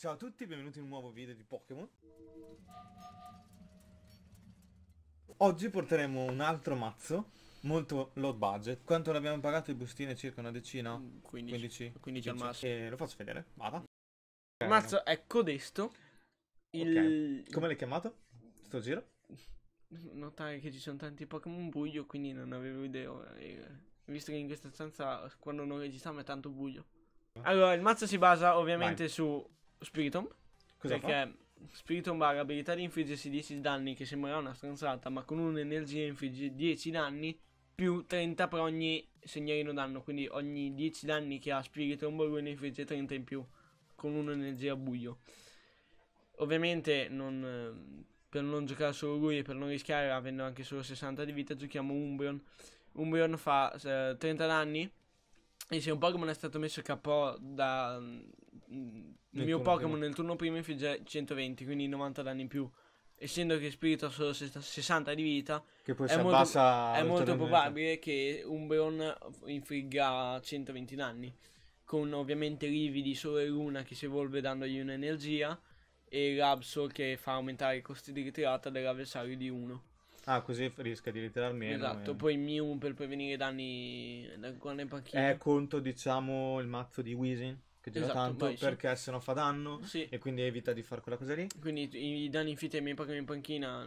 Ciao a tutti, benvenuti in un nuovo video di Pokémon. Oggi porteremo un altro mazzo, molto low budget. Quanto l'abbiamo pagato? I bustini circa una decina? 15. 15, 15 al massimo. E eh, lo faccio vedere, vada. Il mazzo è codesto. Il... Okay. Come l'hai chiamato? Sto giro? Notare che ci sono tanti Pokémon buio, quindi non avevo idea. Eh, visto che in questa stanza, quando non registriamo, è tanto buio. Allora, il mazzo si basa ovviamente Vai. su Spiritomb. Cosa perché fa? Spiritomb ha l'abilità di infliggersi 10 danni, che sembrerà una stronzata, ma con un'energia infligge 10 danni più 30 per ogni segnalino danno. Quindi ogni 10 danni che ha Spiritomb lui ne infligge 30 in più, con un'energia buio. Ovviamente non, eh, per non giocare solo lui e per non rischiare, avendo anche solo 60 di vita, giochiamo Umbreon. Umbreon fa eh, 30 danni e se un Pokémon è stato messo capo da mm, il mio Pokémon nel turno primo infligge 120, quindi 90 danni in più. Essendo che Spirito ha solo 60 di vita, che poi è, si molto, è molto probabile che un Beon infligga 120 danni. Con ovviamente Rivi di Sole e Luna che si evolve dandogli un'energia e Rabsol che fa aumentare i costi di ritirata dell'avversario di 1. Ah, così rischia di ritirare meno. Esatto, e... poi Mew per prevenire i danni da guarda in pacchina. È contro, diciamo, il mazzo di Weezing che gira esatto, tanto vai, perché sì. se no fa danno sì. e quindi evita di fare quella cosa lì. Quindi i danni infitti ai miei Pokémon in panchina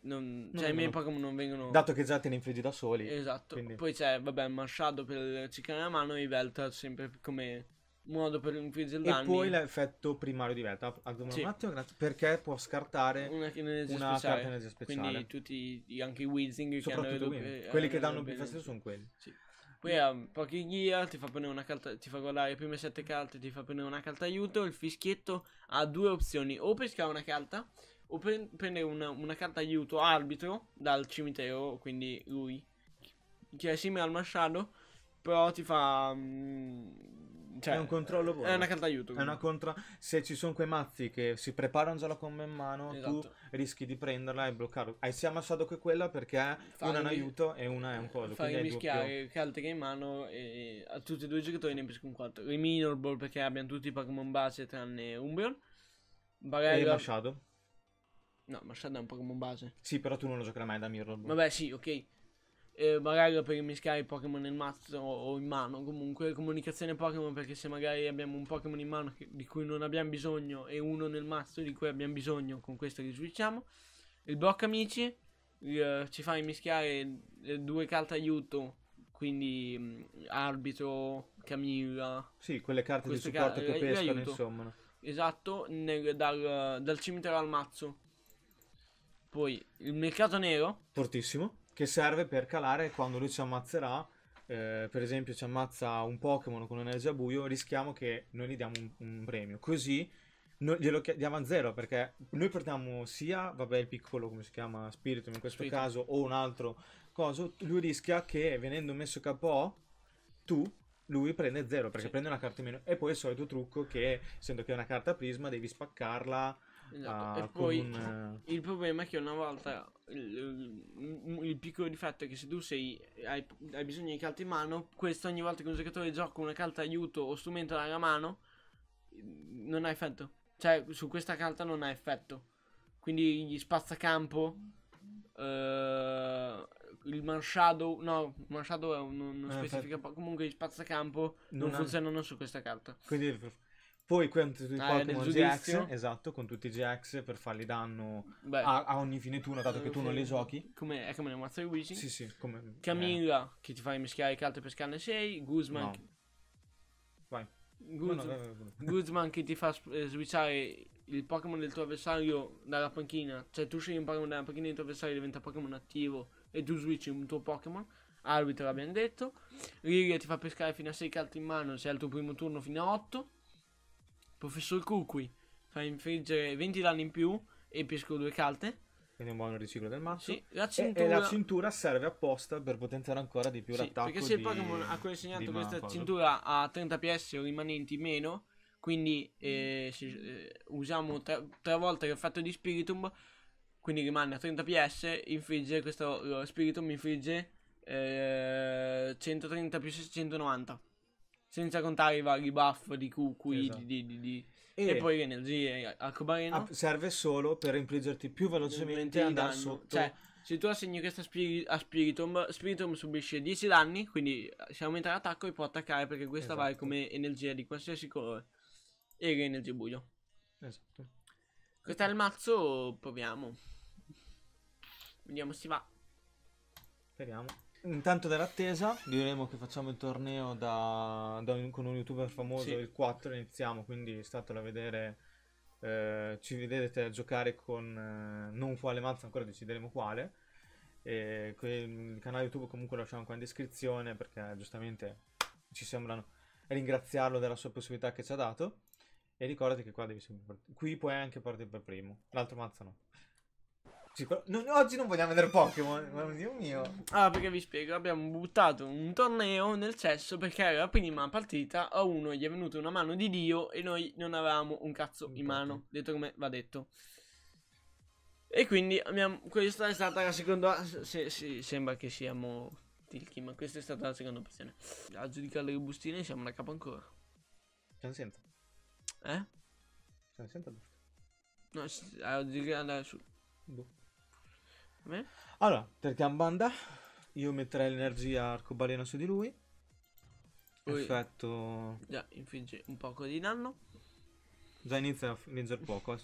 non, non cioè i miei Pokémon non vengono dato che già te ne infliggi da soli. Esatto. Quindi... Poi c'è vabbè Mashado per ciccare la mano e i Veltar sempre come modo per infliggere danni. E poi l'effetto primario di Velta. Ah, sì. Un attimo, grazie. Perché può scartare una, energia una speciale. carta energia speciale. Quindi tutti, anche i Wizzing che hanno edu- eh, Quelli che danno più fastidio sono quelli. Sì. Poi ha ehm, pochi gear, ti fa prendere una carta, ti fa guardare le prime sette carte, ti fa prendere una carta aiuto. Il fischietto ha due opzioni: o pescare una carta, o pre- prendere una, una carta aiuto arbitro dal cimitero, quindi lui, che è simile al Machado, però ti fa um, cioè, è un controllo buono. È una carta aiuto. Contra... Se ci sono quei mazzi che si preparano già la combo in mano, esatto. tu rischi di prenderla e bloccarla. Hai sia ammassato che quella perché Fai una è un aiuto e una è un coso. Fai mischiare carte che hai in mano e a tutti e due i giocatori ne pesco un 4. I minor ball perché abbiamo tutti i Pokémon base tranne Umbreon. Barella... E Mashado. No, Mashado è un Pokémon base. Sì, però tu non lo giocherai mai da Mirror Ball. Vabbè, sì, ok eh, magari per mischiare i Pokémon nel mazzo o in mano, comunque comunicazione Pokémon perché se magari abbiamo un Pokémon in mano che, di cui non abbiamo bisogno e uno nel mazzo di cui abbiamo bisogno, con questo li switchiamo. Il blocco amici eh, ci fa mischiare due carte aiuto, quindi mh, mm, arbitro, Camilla. Sì, quelle carte di supporto ca- che pescano insomma. Esatto, nel, dal, dal cimitero al mazzo. Poi il mercato nero. Fortissimo che serve per calare quando lui ci ammazzerà. Eh, per esempio ci ammazza un Pokémon con energia buio, rischiamo che noi gli diamo un, un premio. Così noi glielo diamo a zero perché noi portiamo sia vabbè, il piccolo, come si chiama, Spiritum in questo Spiritum. caso, o un altro coso. Lui rischia che venendo messo KO, tu lui prende zero perché sì. prende una carta in meno. E poi il solito trucco che, essendo che è una carta prisma, devi spaccarla Esatto. Uh, e ah, poi un... Eh, il problema è che una volta il, il, il, piccolo difetto è che se tu sei, hai, hai, bisogno di carte in mano, questo ogni volta che un giocatore gioca una carta aiuto o strumento alla mano non ha effetto. Cioè su questa carta non ha effetto. Quindi gli spazzacampo uh, eh, il Shadow, no, Manshadow non, non eh, specifica, comunque gli spazzacampo non, non funzionano ha... su questa carta. Quindi poi con tutti ah, Pokémon GX, esatto, con tutti i GX per farli danno a, a, ogni fine turno, dato che tu non li eh, giochi. Come, è come le mazze Luigi. Sì, sì, come... Camilla, eh. che ti fai mischiare carte per scanne 6, Guzman... No. Vai. Guz... No, no, Guzman che ti fa eh, switchare il Pokémon del tuo avversario dalla panchina. Cioè tu scegli un Pokémon dalla panchina del tuo avversario diventa Pokémon attivo e tu switchi un tuo Pokémon. Arbitro l'abbiamo detto. Riria ti fa pescare fino a 6 carte in mano se è il tuo primo turno fino a 8. Professor Cucui fa infliggere 20 danni in più e pesco due carte. Quindi un buon riciclo del mazzo. Sì, la cintura... E, e, la cintura serve apposta per potenziare ancora di più sì, l'attacco. Perché se il Pokémon ha consegnato questa cosa. cintura a 30 PS o rimanenti meno, quindi eh, se, eh, usiamo tre, tre volte l'effetto di Spiritum, quindi rimane a 30 PS, infligge questo, lo Spiritum infligge eh, 130 più 690 senza contare i vari buff di Kukui, esatto. di, di, di, E, e poi l'energia arcobaleno ah, serve solo per infliggerti più velocemente e andare sotto. Cioè, se tu assegni questa spiri- a Spiritomb, Spiritomb subisce 10 danni, quindi se aumenta l'attacco e può attaccare perché questa esatto. vale come energia di qualsiasi colore. E energia buio. Esatto. Questo è il mazzo, proviamo. Vediamo se va. Speriamo. Intanto dell'attesa, diremo che facciamo il torneo da, da un, con un youtuber famoso sì. il 4 iniziamo, quindi statelo a vedere, eh, ci vedrete a giocare con eh, non quale mazza ancora decideremo quale. E, il canale YouTube comunque lo lasciamo qua in descrizione perché eh, giustamente ci sembrano ringraziarlo della sua possibilità che ci ha dato. E ricordati che qua devi sempre qui puoi anche partire per primo, l'altro mazza no. No, oggi non vogliamo vedere Pokémon, Dio mio. Ah, perché vi spiego, abbiamo buttato un torneo nel cesso perché era la prima partita, a uno gli è venuta una mano di Dio e noi non avevamo un cazzo in mano, detto come va detto. E quindi abbiamo, questa è stata la seconda, se, se, sembra che siamo tilchi, ma questa è stata la seconda opzione. A giudicare le bustine siamo da capo ancora. Ce ne sento. Eh? Ce ne sento. No, a giudicare su. Boh. Eh? Allora, per Gambanda io metterei l'energia arcobaleno su di lui. Poi, Effetto... Già, infligge un poco di danno. Già inizia a infliggere poco. Eh,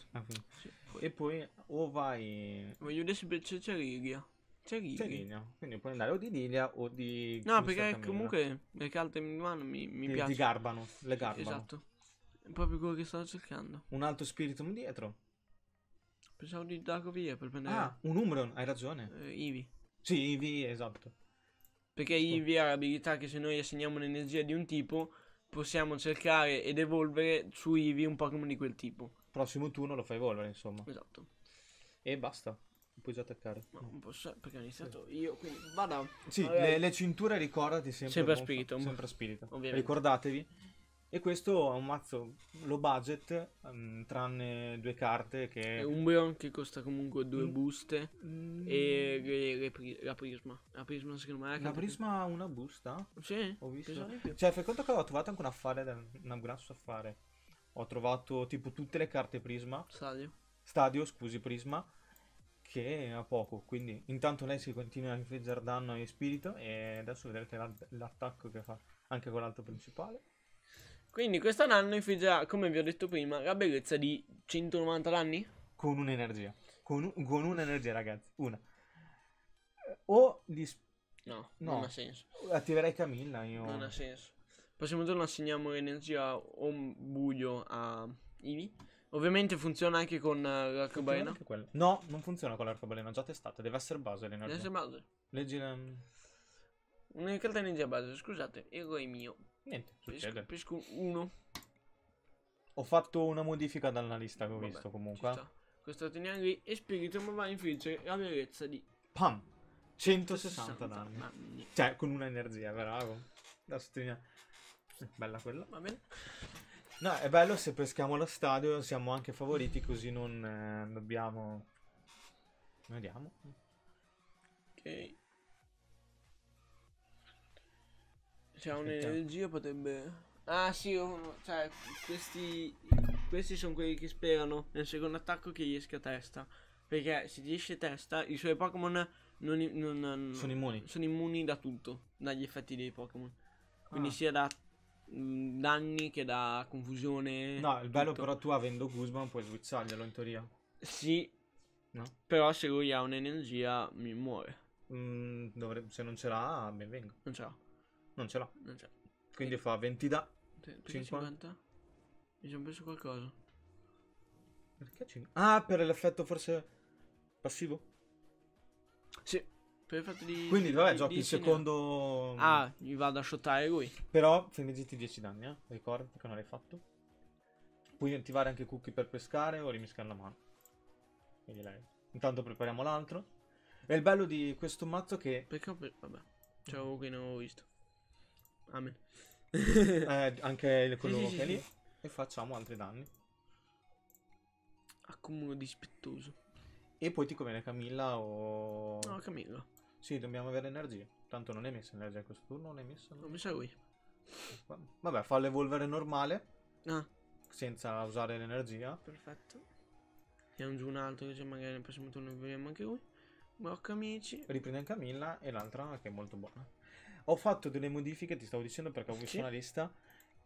sì, poi. E poi o vai... Voglio decidere Cerigia. Cerigia. Cerigia. Quindi puoi andare o di Lilia o di... No, perché comunque le carte in mano mi, mi piacciono. Di Garbano. Le Garbano. Esatto. È proprio quello che stavo cercando. Un altro spiritum dietro. Pensavo di Dagovia per prendere... Ah, un Umbron, hai ragione. Uh, eh, Ivi. Sì, Ivi, esatto. Perché Ivi ha l'abilità che se noi assegniamo un'energia di un tipo, possiamo cercare ed evolvere su Ivi un Pokémon di quel tipo. Prossimo turno lo fai evolvere, insomma. Esatto. E basta. Puoi già attaccare. Ma non posso, eh, perché ho iniziato sì. io, quindi vada. Sì, allora... le, le, cinture ricordati sempre. Sempre a spirito. Sempre a spirito. Ovviamente. Ricordatevi e questo è un mazzo low budget, mh, mm, tranne due carte che... È Umbreon che costa comunque due mm. buste mm. e le, le pri- la Prisma. La Prisma secondo me... È la Prisma ha una busta? Sì. Ho visto. Cioè, fai conto che ho trovato anche un affare, un grosso affare. Ho trovato tipo tutte le carte Prisma. Stadio. Stadio, scusi, Prisma. Che ha poco, quindi intanto lei si continua a infliggere danno e spirito e adesso vedrete l'attacco che fa anche con l'altro principale. Quindi questo danno infliggerà, come vi ho detto prima, la bellezza di 190 danni? Con un'energia. Con, un, con un'energia, ragazzi. Una. Eh, o di... No, no, non ha senso. Attiverai Camilla io. Non ha senso. Il prossimo giorno assegniamo l'energia o buio a Ivi. Ovviamente funziona anche con eh, l'arcobaleno. No, non funziona con l'arcobaleno, già testato. Deve essere base l'energia. Deve essere base. Leggi la... Una carta energia base, scusate, ero è mio. Niente, succede. Pesco, pesco uno. Ho fatto una modifica dalla lista che ho Vabbè, visto comunque. Questo Teniangri e Spirito ma va in feature la bellezza di... Pam! 160, 160 danni. danni. Cioè, con una energia, bravo. Da sottolineare. Eh, bella quella. Va bene. No, è bello se peschiamo lo stadio, siamo anche favoriti così non eh, dobbiamo... Vediamo. Ok. Cioè un'energia potrebbe... Ah sì, oh, cioè questi, questi sono quelli che sperano nel secondo attacco che gli esca testa. Perché se gli esce testa, i suoi Pokémon non, non, non, sono, immuni. sono immuni da tutto, dagli effetti dei Pokémon. Quindi ah. sia da mm, danni che da confusione. No, il bello tutto. però tu avendo Guzman puoi sguizzarglielo in teoria. Sì. No? Però se lui ha un'energia mi muore. Mm, dovrebbe, se non ce l'ha, ben venga. Non ce l'ha non ce l'ha. Quindi e... fa 20 da... 50? Mi sono preso qualcosa. Perché 50? Ah, per l'effetto forse passivo? Sì. Per effetto di... Quindi dov'è? giochi di il secondo... Ah, gli vado a shottare lui. Però finiti 10 danni, eh. Ricorda che non l'hai fatto. Puoi attivare anche cookie per pescare o rimischiare la mano. Quindi lei. Intanto prepariamo l'altro. E il bello di questo mazzo che... Perché... ho. Vabbè. C'avevo qui non avevo visto. Amen. eh, anche quello sì, lì. E facciamo altri danni. Accumulo dispettoso. E poi ti conviene Camilla o... No, Camilla. Sì, dobbiamo avere energia. Tanto non è messa energia questo turno, non è messa... Non mi sa qui. Vabbè, fa l'evolvere normale. Ah. Senza usare l'energia. Perfetto. Tiriamo giù un altro che magari nel prossimo turno vediamo anche lui. Blocca amici. Riprende Camilla e l'altra che è molto buona ho fatto delle modifiche, ti stavo dicendo perché ho visto sì. una lista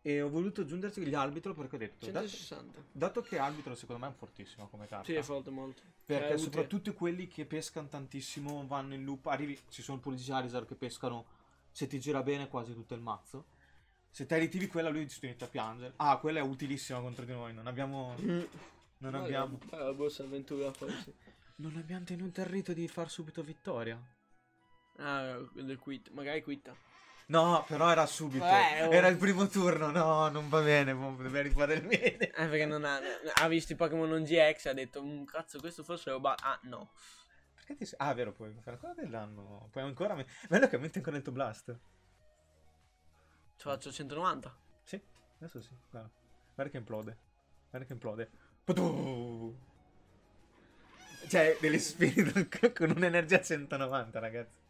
e ho voluto aggiungerci gli arbitro perché ho detto 160. Dato, dato, che arbitro secondo me è fortissimo come carta. Sì, è forte molto. Perché eh, soprattutto utile. quelli che pescano tantissimo vanno in loop, arrivi, ci sono polizia Charizard che pescano se ti gira bene quasi tutto il mazzo. Se te ritivi quella lui ti inizia a piangere. Ah, quella è utilissima contro di noi, non abbiamo mm. non no, abbiamo la borsa avventura poi Non abbiamo tenuto il rito di far subito vittoria. Ah, del quit, magari quitta. No, però era subito. Beh, oh. Era il primo turno. No, non va bene. Deve rifare il mese. Eh, perché non ha, ha visto i Pokémon non GX. Ha detto, mm, cazzo, questo forse è ba. Ah, no. Perché ti. Ah, vero, puoi fare ancora dell'anno. Puoi ancora. Bello che aumenti ancora il tuo blast. Ci faccio 190. Sì, adesso sì. Guarda, guarda che implode. Guarda che implode. Patu! Cioè, devi spinto con un'energia 190, ragazzi.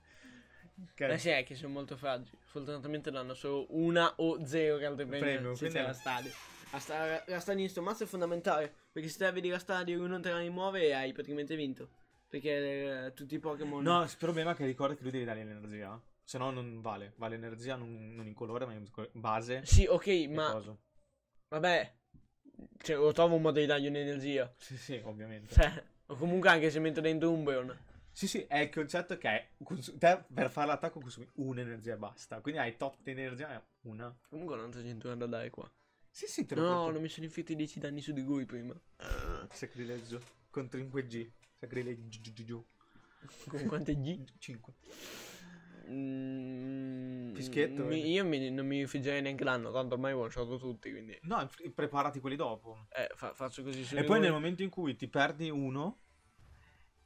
Okay. Eh è che sono molto fragili. Fortunatamente non hanno solo una o zero carte premium, premium se c'è la stadio. La, sta- stadio in sto mazzo è fondamentale. Perché se te vedi la stadio e uno non te la rimuove, hai praticamente vinto. Perché eh, tutti i Pokémon. No, il problema è che ricorda che lui deve dare l'energia. Se no non vale. Vale energia non, non in colore, ma in base. Sì, ok, ma. Coso. Vabbè. Cioè, lo trovo un modo di dargli un'energia. Sì, sì, ovviamente. Cioè, o comunque anche se metto dentro Umbreon. Sì, sì, è il concetto che è, te per fare l'attacco consumi un'energia e basta. Quindi hai tot di energia e una. Comunque non c'è gente da dai qua. Sì, sì, te lo No, non mi sono inflitti 10 danni su di lui prima. Eh, sacrilegio. Contro 5G. Sacrilegio. Con quante G? 5. Mm, Fischietto. Mi, eh. io mi, non mi figgerei neanche l'anno, tanto ormai ho lanciato tutti, quindi... No, preparati quelli dopo. Eh, fa, faccio così E poi voi. nel momento in cui ti perdi uno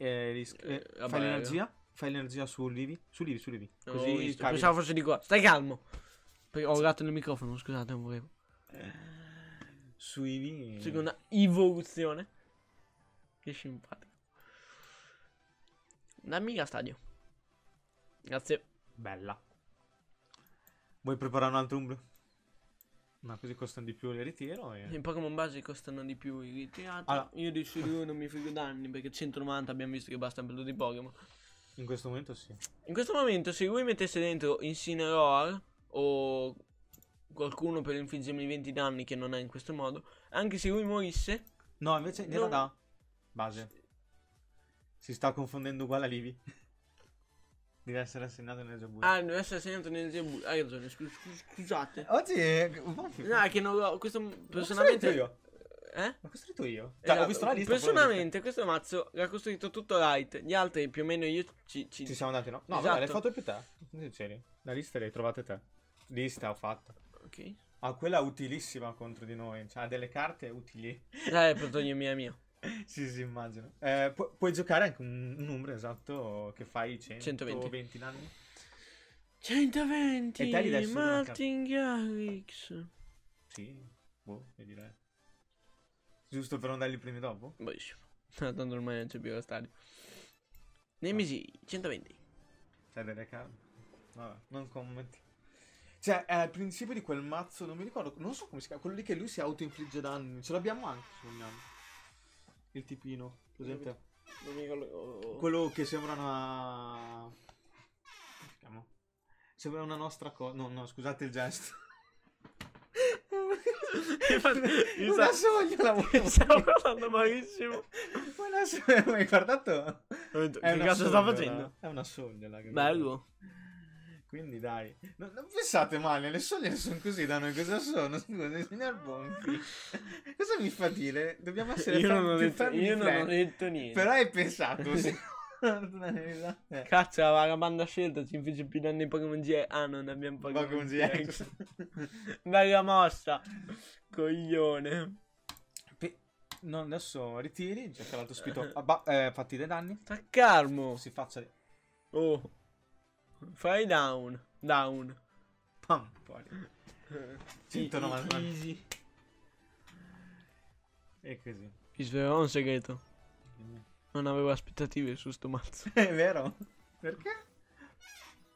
eh, ris- eh, eh, eh vabbè, fai l'energia. Eh. Fai l'energia su Livi. Su Livi, su Livi. Così visto, Pensavo fosse di qua. Stai calmo. Perché ho urlato nel microfono, scusate, non volevo. Su Ivi. Seconda evoluzione. Che simpatico. Da mica stadio. Grazie. Bella. Vuoi preparare un altro umbro? Ma così costano di più il ritiro. E... In Pokémon base costano di più i ritirati. Allora. Io di lui non mi fido danni perché 190 abbiamo visto che basta per tutti di Pokémon. In questo momento sì. In questo momento se lui mettesse dentro Incineroar o qualcuno per infliggermi 20 danni che non è in questo modo, anche se lui morisse... No, invece non... gliela dà. Base. Si sta confondendo uguale a Livi. Deve essere assegnato energia buia. Ah, deve essere assegnato energia buia. Hai ragione, scus scusate. Oggi è un po' più. No, è che non lo. Questo personalmente. io. Eh? L'ho costruito io. Cioè, esatto. ho visto la lista. Personalmente, questo mazzo l'ha costruito tutto light. Gli altri, più o meno, io ci. Ci, ci siamo andati, no? No, esatto. vabbè, le esatto. foto più te. Sono sinceri. La lista le trovate te. Lista ho fatto. Ok. Ha ah, quella utilissima contro di noi. Cioè, ha delle carte utili. Dai, eh, protognio mia mia. sì, sì, immagino. Eh, pu- puoi giocare anche un, numero esatto che fai 100, 120 danni. 120! E te li dai Martin Garrix. Sì, boh, io direi. Giusto per non dargli i primi dopo? Bellissimo. Tanto ormai non c'è più lo stadio. Ah. Nemesi, 120. Cioè, delle calme. Vabbè, non commenti. Cioè, è al principio di quel mazzo, non mi ricordo, non so come si chiama, quello lì che lui si auto-infligge danni. Ce l'abbiamo anche, se il tipino, presente? Oh, oh. Quello che sembra una... Sembra una nostra cosa... No, no, scusate il gesto. una soglia la vuoi stavo parlando malissimo una hai guardato che cosa sta facendo è una soglia bello quindi dai, non, non, pensate male, le soglie sono così da noi, cosa sono? Scusa, signor Bonfi, cosa mi fa dire? Dobbiamo essere io non ho detto, Io non ho detto niente. Però hai pensato, sì. Cazzo, la vagabanda scelta ci fece più danni in Pokémon GX. Ah, non abbiamo Pokémon, Pokémon GX. Bella eh, mossa, coglione. Pe no, adesso ritiri, cerca l'altro spito. Ah, bah, eh, fatti dei danni. Sta Si faccia. Oh. Fai down. Down. Pam. Poi. 190. Easy. E così. Vi svelerò un segreto. Mm. Non avevo aspettative su sto mazzo. È vero? Perché?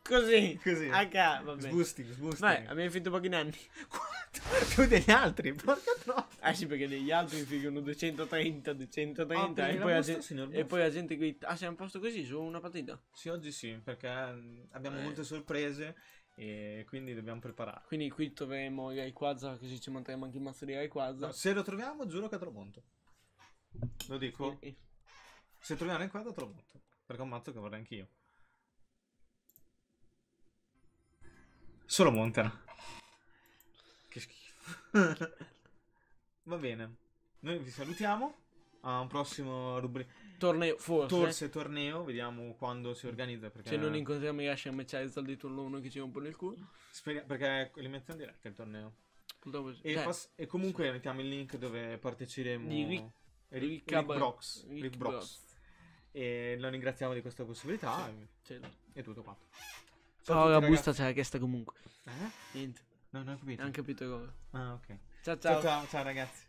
Così. Così. H, ah, vabbè. Sboosting, sboosting. Vai, abbiamo finito pochi danni. Quanto? Più degli altri, porca troppo. Ah sì, perché degli altri figano 230, 230 oh, e, poi gente, signor, e, poi la gente qui... Ah, siamo a posto così, su una partita? Sì, oggi sì, perché mm, abbiamo eh. molte sorprese e quindi dobbiamo preparare. Quindi qui troveremo i Rayquaza, così ci manterremo anche il mazzo di Rayquaza. No, se lo troviamo, giuro che te lo monto. Lo dico. E, Se troviamo Rayquaza te lo monto, perché è un mazzo che vorrei anch'io. Solo montano. Che schifo. Va bene. Noi vi salutiamo. A un prossimo rubrico. Torneo, forse. Forse torneo, vediamo quando si organizza. Perché... Se cioè, non incontriamo i HMC e di turno 1 che ci rompono il culo. Speriamo, perché li mettiamo in diretta il torneo. E, cioè, pass- e, comunque sì. mettiamo il link dove parteciperemo. Di Rick, Rick, Rick, Rick Brox. Rick Brox. E lo ringraziamo di questa possibilità. Sì, e... È tutto qua. Ciao, ciao la busta ce l'ha chiesta comunque. Eh? Niente. Non ho capito. Non ho capito cosa. Ah, ok. Ciao ciao. Ciao ciao, ciao ragazzi.